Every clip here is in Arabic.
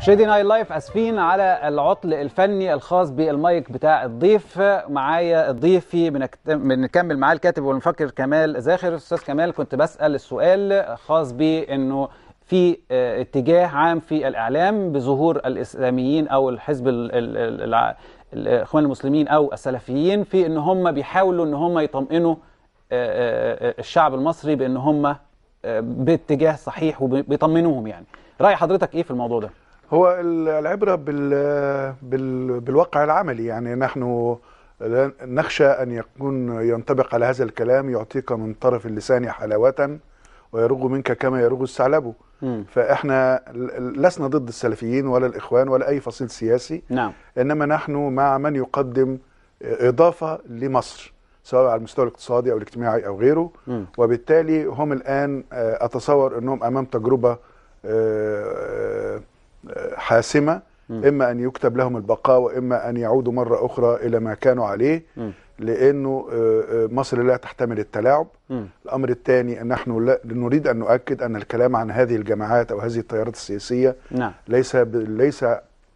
شادي نايل لايف اسفين على العطل الفني الخاص بالمايك بتاع الضيف معايا ضيفي بنكمل معاه الكاتب والمفكر كمال زاخر استاذ كمال كنت بسال السؤال خاص بانه في آه، اتجاه عام في الاعلام بظهور الاسلاميين او الحزب الاخوان المسلمين او السلفيين في ان هم بيحاولوا ان هم يطمئنوا آه، آه، الشعب المصري بان هم باتجاه صحيح وبيطمنوهم يعني راي حضرتك ايه في الموضوع ده هو العبرة بال بال بالواقع العملي يعني نحن نخشى أن يكون ينطبق على هذا الكلام يعطيك من طرف اللسان حلاوة ويروغ منك كما يروغ الثعلب فإحنا لسنا ضد السلفيين ولا الإخوان ولا أي فصيل سياسي نعم. إنما نحن مع من يقدم إضافة لمصر سواء على المستوى الاقتصادي أو الاجتماعي أو غيره م. وبالتالي هم الآن آه، أتصور أنهم أمام تجربة آه، حاسمه م. اما ان يكتب لهم البقاء واما ان يعودوا مره اخرى الى ما كانوا عليه م. لانه آه، آه، مصر لا تحتمل التلاعب م. الامر الثاني ان نحن لا نريد ان نؤكد ان الكلام عن هذه الجماعات او هذه التيارات السياسيه نعم. ليس ليس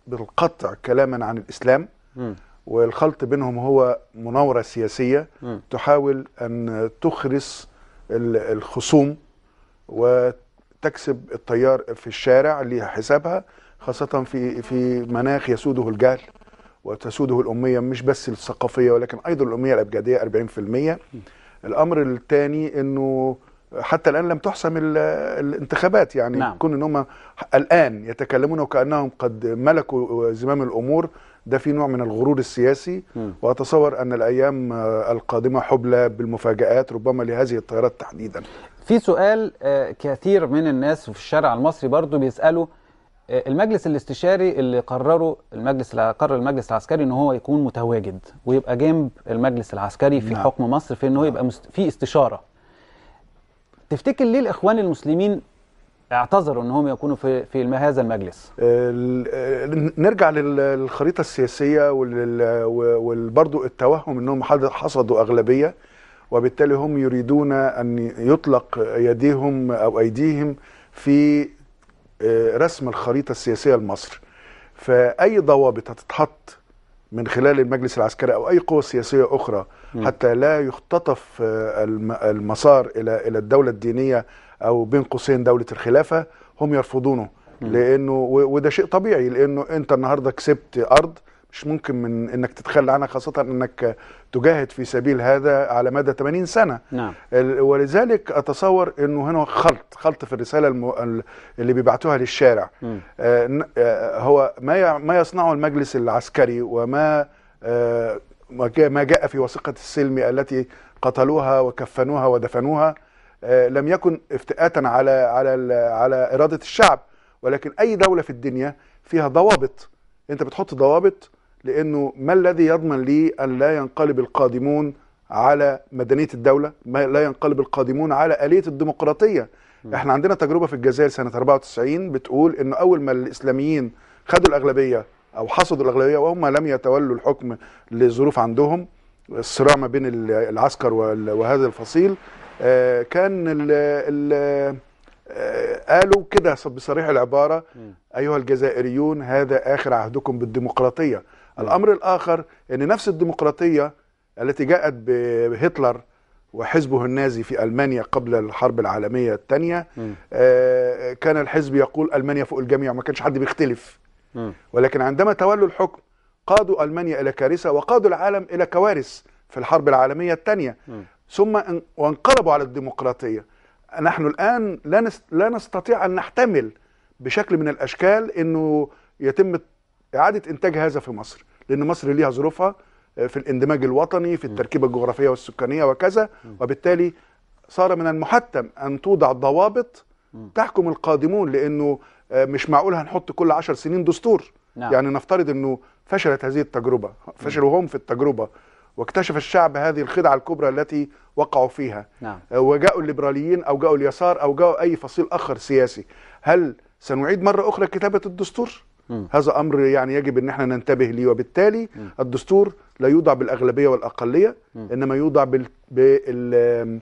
بالقطع كلاما عن الاسلام م. والخلط بينهم هو مناوره سياسيه م. تحاول ان تخرس الخصوم وت تكسب التيار في الشارع ليها حسابها خاصة في في مناخ يسوده الجهل وتسوده الأمية مش بس الثقافية ولكن أيضا الأمية الأبجدية 40% الأمر الثاني أنه حتى الآن لم تحسم الانتخابات يعني نعم. كون أن هم الآن يتكلمون وكأنهم قد ملكوا زمام الأمور ده في نوع من الغرور السياسي م. واتصور ان الايام القادمه حبلى بالمفاجات ربما لهذه التيارات تحديدا في سؤال آه، كثير من الناس في الشارع المصري برضو بيسألوا آه، المجلس الاستشاري اللي قرره المجلس اللي قرر المجلس العسكري ان هو يكون متواجد ويبقى جنب المجلس العسكري في نعم. حكم مصر في ان هو يبقى في استشاره تفتكر ليه الاخوان المسلمين اعتذروا ان هم يكونوا في في هذا المجلس آه، نرجع للخريطه السياسيه وبرضه التوهم انهم حصدوا اغلبيه وبالتالي هم يريدون ان يطلق ايديهم او ايديهم في آه، رسم الخريطه السياسيه لمصر. فاي ضوابط هتتحط من خلال المجلس العسكري او اي قوى سياسيه اخرى حتى لا يختطف آه، المسار الى الى الدوله الدينيه او بين قوسين دوله الخلافه هم يرفضونه لانه وده شيء طبيعي لانه انت النهارده كسبت ارض مش ممكن من انك تتخلى عنها خاصه انك تجاهد في سبيل هذا على مدى 80 سنه نعم. ولذلك اتصور انه هنا خلط خلط في الرساله المو... اللي بيبعتوها للشارع آه،, آه هو ما ما يصنعه المجلس العسكري وما آه ما جاء في وثيقه السلم التي قتلوها وكفنوها ودفنوها آه لم يكن افتئاتا على على على اراده الشعب ولكن اي دوله في الدنيا فيها ضوابط انت بتحط ضوابط لانه ما الذي يضمن لي ان لا ينقلب القادمون على مدنيه الدوله ما لا ينقلب القادمون على اليه الديمقراطيه م. احنا عندنا تجربه في الجزائر سنه 94 بتقول انه اول ما الاسلاميين خدوا الاغلبيه او حصدوا الاغلبيه وهم لم يتولوا الحكم لظروف عندهم الصراع ما بين العسكر وهذا الفصيل آه، كان الـ الـ آه، قالوا كده بصريح العبارة أيها الجزائريون هذا آخر عهدكم بالديمقراطية الامر الاخر ان نفس الديمقراطيه التي جاءت بهتلر وحزبه النازي في المانيا قبل الحرب العالميه الثانيه آه كان الحزب يقول المانيا فوق الجميع ما كانش حد بيختلف م. ولكن عندما تولوا الحكم قادوا المانيا الى كارثه وقادوا العالم الى كوارث في الحرب العالميه الثانيه ثم وانقلبوا على الديمقراطيه نحن الان لا لا نستطيع ان نحتمل بشكل من الاشكال انه يتم اعاده انتاج هذا في مصر لان مصر ليها ظروفها آه، في الاندماج الوطني في التركيبه الجغرافيه والسكانيه وكذا وبالتالي صار من المحتم ان توضع ضوابط تحكم القادمون لانه آه، مش معقول هنحط كل عشر سنين دستور نعم. يعني نفترض انه فشلت هذه التجربه فشلوا هم في التجربه واكتشف الشعب هذه الخدعه الكبرى التي وقعوا فيها نعم. آه، وجاءوا الليبراليين او جاءوا اليسار او جاءوا اي فصيل اخر سياسي هل سنعيد مره اخرى كتابه الدستور هذا امر يعني يجب ان احنا ننتبه ليه وبالتالي م. الدستور لا يوضع بالاغلبيه والاقليه م. انما يوضع بال, بال... ال...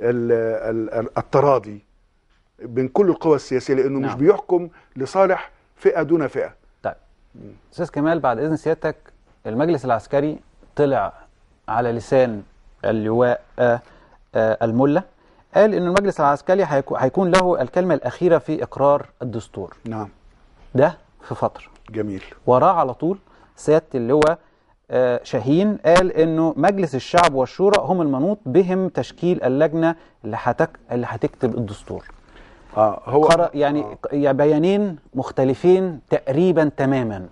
ال... التراضي بين كل القوى السياسيه لانه نعم. مش بيحكم لصالح فئه دون فئه. طيب استاذ كمال بعد اذن سيادتك المجلس العسكري طلع على لسان اللواء آه، آه، المله قال ان المجلس العسكري هيكون له الكلمه الاخيره في اقرار الدستور. نعم. ده في فتره جميل وراه على طول سياده اللواء آه، شاهين قال انه مجلس الشعب والشورى هم المنوط بهم تشكيل اللجنه اللي هتك... اللي هتكتب الدستور آه هو قرأ يعني آه. يعني بيانين مختلفين تقريبا تماما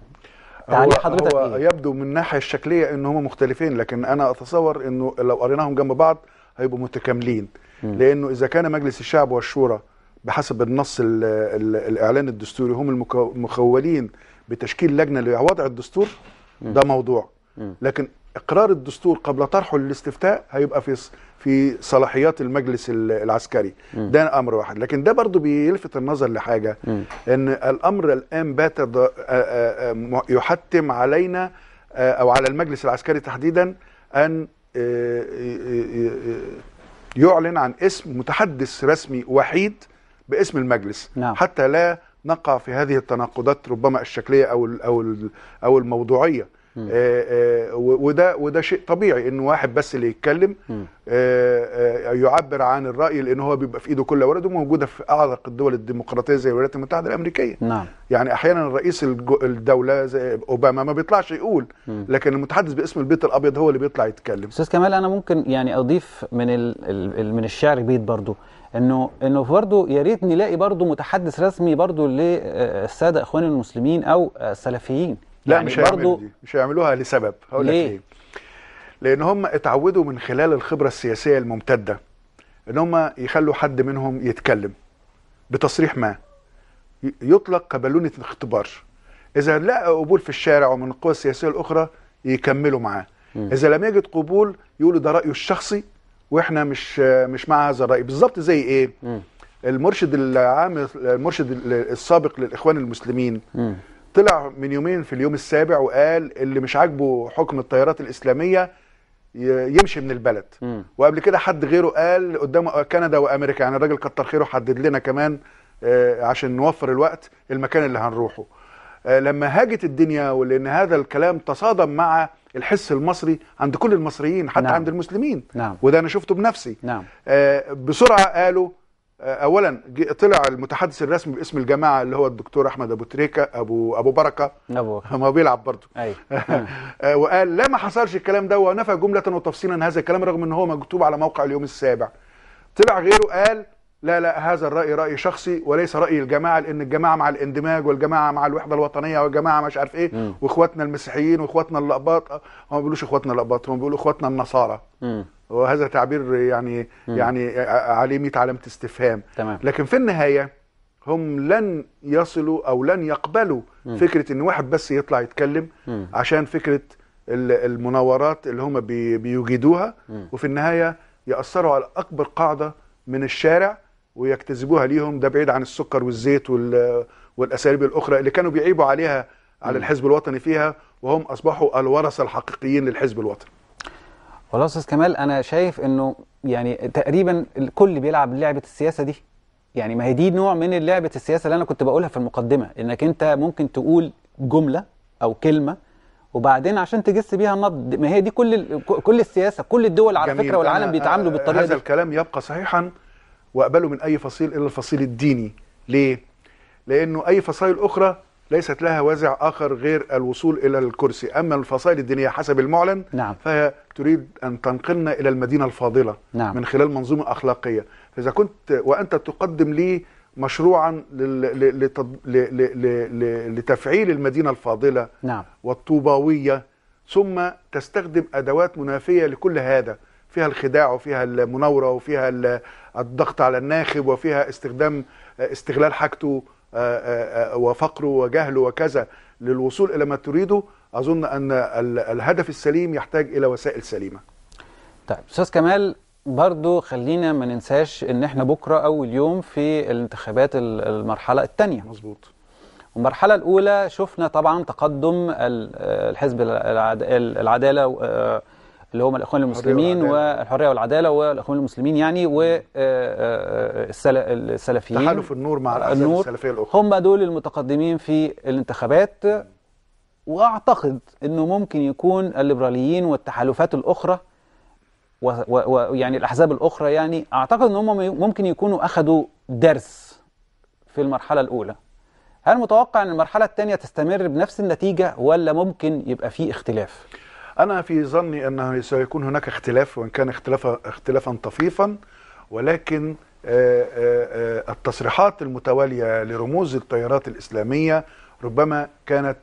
تعليق حضرتك هو إيه؟ يبدو من الناحيه الشكليه ان هم مختلفين لكن انا اتصور انه لو قريناهم جنب بعض هيبقوا متكاملين م. لانه اذا كان مجلس الشعب والشورى بحسب النص الـ الـ الاعلان الدستوري هم المخولين بتشكيل لجنه لوضع الدستور ده موضوع لكن اقرار الدستور قبل طرحه للاستفتاء هيبقى في في صلاحيات المجلس العسكري ده امر واحد لكن ده برضو بيلفت النظر لحاجه ان الامر الان بات يحتم علينا آه، او على المجلس العسكري تحديدا ان آه، يعلن عن اسم متحدث رسمي وحيد باسم المجلس نعم. حتى لا نقع في هذه التناقضات ربما الشكليه او او او الموضوعيه آه، آه، وده وده شيء طبيعي ان واحد بس اللي يتكلم آه، يعبر عن الراي لان هو بيبقى في ايده كل ورده موجوده في اعرق الدول الديمقراطيه زي الولايات المتحده الامريكيه نعم. يعني احيانا رئيس الدوله زي اوباما ما بيطلعش يقول لكن المتحدث باسم البيت الابيض هو اللي بيطلع يتكلم استاذ كمال انا ممكن يعني اضيف من من الشعر بيت برضو انه انه برضه يا ريت نلاقي برضه متحدث رسمي برضه للساده اخوان المسلمين او السلفيين لا يعني مش هيعملوا دي مش هيعملوها لسبب هقول لك ليه لان هم اتعودوا من خلال الخبره السياسيه الممتده ان هم يخلوا حد منهم يتكلم بتصريح ما يطلق كبالونه الاختبار اذا لقى قبول في الشارع ومن القوى السياسيه الاخرى يكملوا معاه اذا لم يجد قبول يقولوا ده رايه الشخصي واحنا مش مش مع هذا الراي بالظبط زي ايه م. المرشد العام المرشد السابق للاخوان المسلمين م. طلع من يومين في اليوم السابع وقال اللي مش عاجبه حكم التيارات الاسلاميه يمشي من البلد م. وقبل كده حد غيره قال قدام كندا وامريكا يعني الراجل كتر خيره حدد لنا كمان آه، عشان نوفر الوقت المكان اللي هنروحه آه، لما هاجت الدنيا ولان هذا الكلام تصادم مع الحس المصري عند كل المصريين حتى نعم. عند المسلمين نعم. وده انا شفته بنفسي نعم. آه، بسرعه قالوا آه، اولا طلع المتحدث الرسمي باسم الجماعه اللي هو الدكتور احمد ابو تريكه ابو ابو بركه ابو ما بيلعب برضه ايوه وقال لا ما حصلش الكلام ده ونفى جمله وتفصيلا هذا الكلام رغم ان هو مكتوب على موقع اليوم السابع طلع غيره قال لا لا هذا الراي راي شخصي وليس راي الجماعه لان الجماعه مع الاندماج والجماعه مع الوحده الوطنيه والجماعه مش عارف ايه واخواتنا المسيحيين واخواتنا الاقباط آه، هم ما بيقولوش اخواتنا الاقباط هم بيقولوا اخواتنا النصارى م. وهذا تعبير يعني م. يعني عليه 100 علامه استفهام تمام. لكن في النهايه هم لن يصلوا او لن يقبلوا م. فكره ان واحد بس يطلع يتكلم م. عشان فكره المناورات اللي هم بيجيدوها م. وفي النهايه ياثروا على اكبر قاعده من الشارع ويكتذبوها ليهم ده بعيد عن السكر والزيت والاساليب الاخرى اللي كانوا بيعيبوا عليها على الحزب الوطني فيها وهم اصبحوا الورثه الحقيقيين للحزب الوطني والله استاذ كمال انا شايف انه يعني تقريبا الكل بيلعب لعبه السياسه دي يعني ما هي دي نوع من لعبه السياسه اللي انا كنت بقولها في المقدمه انك انت ممكن تقول جمله او كلمه وبعدين عشان تجس بيها النبض ما هي دي كل كل السياسه كل الدول على فكره والعالم بيتعاملوا آه، بالطريقه هذا دي. الكلام يبقى صحيحا واقبله من اي فصيل الا الفصيل الديني ليه لانه اي فصائل اخرى ليست لها وازع اخر غير الوصول الى الكرسي اما الفصائل الدينيه حسب المعلن نعم. فهي تريد أن تنقلنا إلى المدينة الفاضلة نعم. من خلال منظومة أخلاقية فإذا كنت وأنت تقدم لي مشروعا لتفعيل المدينة الفاضلة نعم. والطوباوية ثم تستخدم أدوات منافية لكل هذا فيها الخداع وفيها المناورة وفيها الضغط على الناخب وفيها استخدام استغلال حاجته وفقره وجهله وكذا للوصول إلى ما تريده اظن ان الهدف السليم يحتاج الى وسائل سليمه طيب استاذ كمال برضو خلينا ما ننساش ان احنا بكره اول يوم في الانتخابات المرحله الثانيه مظبوط المرحله الاولى شفنا طبعا تقدم الحزب العداله اللي هم الاخوان المسلمين والحريه والعداله والاخوان المسلمين يعني والسلفيين آه، آه، آه، تحالف النور مع الاحزاب السلفيه الاخرى هم دول المتقدمين في الانتخابات واعتقد انه ممكن يكون الليبراليين والتحالفات الاخرى ويعني الاحزاب الاخرى يعني اعتقد ان هم ممكن يكونوا اخذوا درس في المرحله الاولى هل متوقع ان المرحله الثانيه تستمر بنفس النتيجه ولا ممكن يبقى في اختلاف انا في ظني انه سيكون هناك اختلاف وان كان اختلافا اختلافا طفيفا ولكن آه، آه، آه، التصريحات المتواليه لرموز التيارات الاسلاميه ربما كانت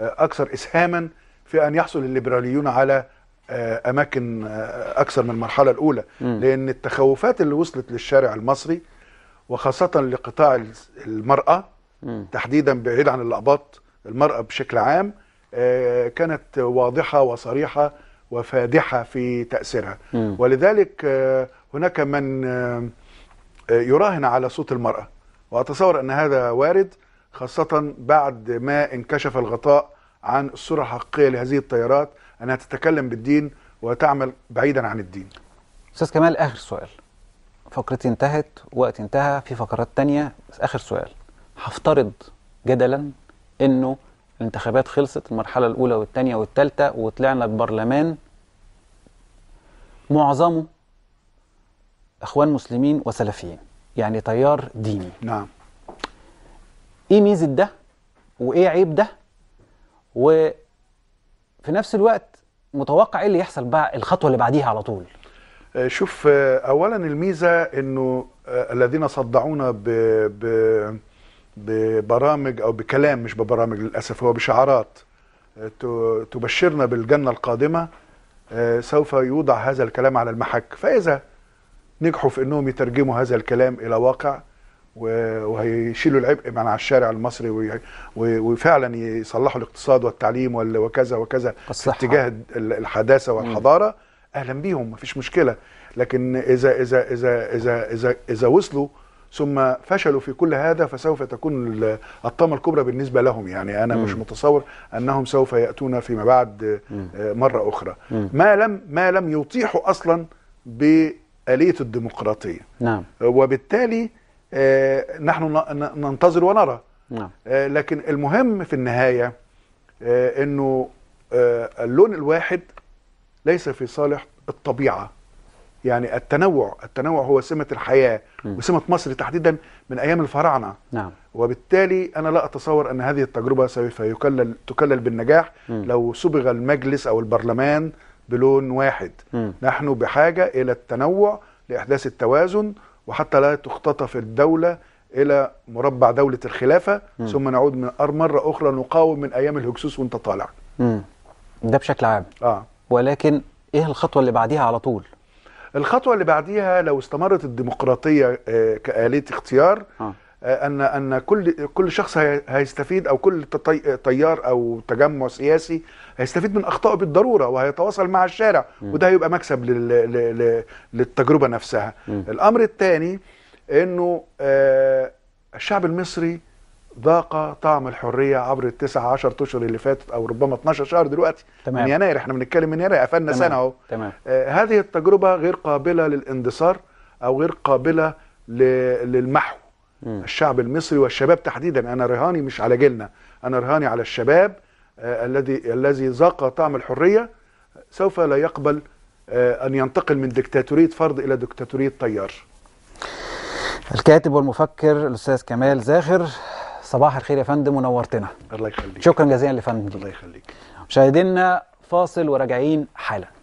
اكثر اسهاما في ان يحصل الليبراليون على آه، اماكن آه، اكثر من المرحله الاولى م. لان التخوفات اللي وصلت للشارع المصري وخاصه لقطاع المراه م. تحديدا بعيد عن الاقباط المراه بشكل عام آه، كانت واضحه وصريحه وفادحه في تاثيرها م. ولذلك هناك من يراهن على صوت المراه واتصور ان هذا وارد خاصة بعد ما انكشف الغطاء عن الصورة الحقيقية لهذه الطيارات أنها تتكلم بالدين وتعمل بعيدا عن الدين أستاذ كمال آخر سؤال فقرتي انتهت وقت انتهى في فقرات تانية بس آخر سؤال هفترض جدلا أنه الانتخابات خلصت المرحلة الأولى والثانية والثالثة وطلعنا البرلمان معظمه اخوان مسلمين وسلفيين يعني تيار ديني نعم ايه ميزه ده وايه عيب ده وفي نفس الوقت متوقع ايه اللي يحصل بقى الخطوه اللي بعديها على طول آه، شوف آه، اولا الميزه انه آه، الذين صدعونا ب ب ببرامج او بكلام مش ببرامج للاسف هو بشعارات تبشرنا بالجنه القادمه سوف يوضع هذا الكلام على المحك فاذا نجحوا في انهم يترجموا هذا الكلام الى واقع وهيشيلوا العبء من على الشارع المصري وفعلا يصلحوا الاقتصاد والتعليم وكذا وكذا في اتجاه الحداثه والحضاره اهلا بيهم ما فيش مشكله لكن اذا اذا اذا اذا اذا, إذا وصلوا ثم فشلوا في كل هذا فسوف تكون الطامه الكبرى بالنسبه لهم يعني انا مش متصور انهم سوف ياتون فيما بعد آه، مره اخرى ما لم ما لم يطيحوا اصلا باليه الديمقراطيه نعم وبالتالي آه، نحن ننتظر ونرى نعم. آه، لكن المهم في النهاية آه، أنه اللون الواحد ليس في صالح الطبيعة يعني التنوع التنوع هو سمة الحياة وسمة مصر تحديدا من أيام الفراعنة نعم. وبالتالي أنا لا أتصور أن هذه التجربة سوف يكلل تكلل بالنجاح م. لو صبغ المجلس أو البرلمان بلون واحد م. نحن بحاجة إلى التنوع لإحداث التوازن وحتى لا تختطف الدولة إلى مربع دولة الخلافة م. ثم نعود من مرة أخرى نقاوم من أيام الهكسوس وأنت طالع م. ده بشكل عام آه. ولكن إيه الخطوة اللي بعديها على طول؟ الخطوة اللي بعديها لو استمرت الديمقراطية آه، كآلية اختيار آه. آه، ان ان كل كل شخص هيستفيد او كل تيار او تجمع سياسي هيستفيد من اخطائه بالضروره وهيتواصل مع الشارع وده هيبقى مكسب للتجربه نفسها الامر الثاني انه آه، الشعب المصري ذاق طعم الحريه عبر التسعة عشر اشهر اللي فاتت او ربما 12 شهر دلوقتي تمام. من يناير احنا بنتكلم من يناير قفلنا سنه اهو آه، هذه التجربه غير قابله للاندثار او غير قابله للمحو الشعب المصري والشباب تحديدا انا رهاني مش على جيلنا انا رهاني على الشباب آه، الذي الذي ذاق طعم الحريه سوف لا يقبل آه، ان ينتقل من دكتاتوريه فرد الى دكتاتوريه طيار الكاتب والمفكر الاستاذ كمال زاخر صباح الخير يا فندم ونورتنا الله يخليك شكرا جزيلا لفندم الله يخليك مشاهدينا فاصل وراجعين حالا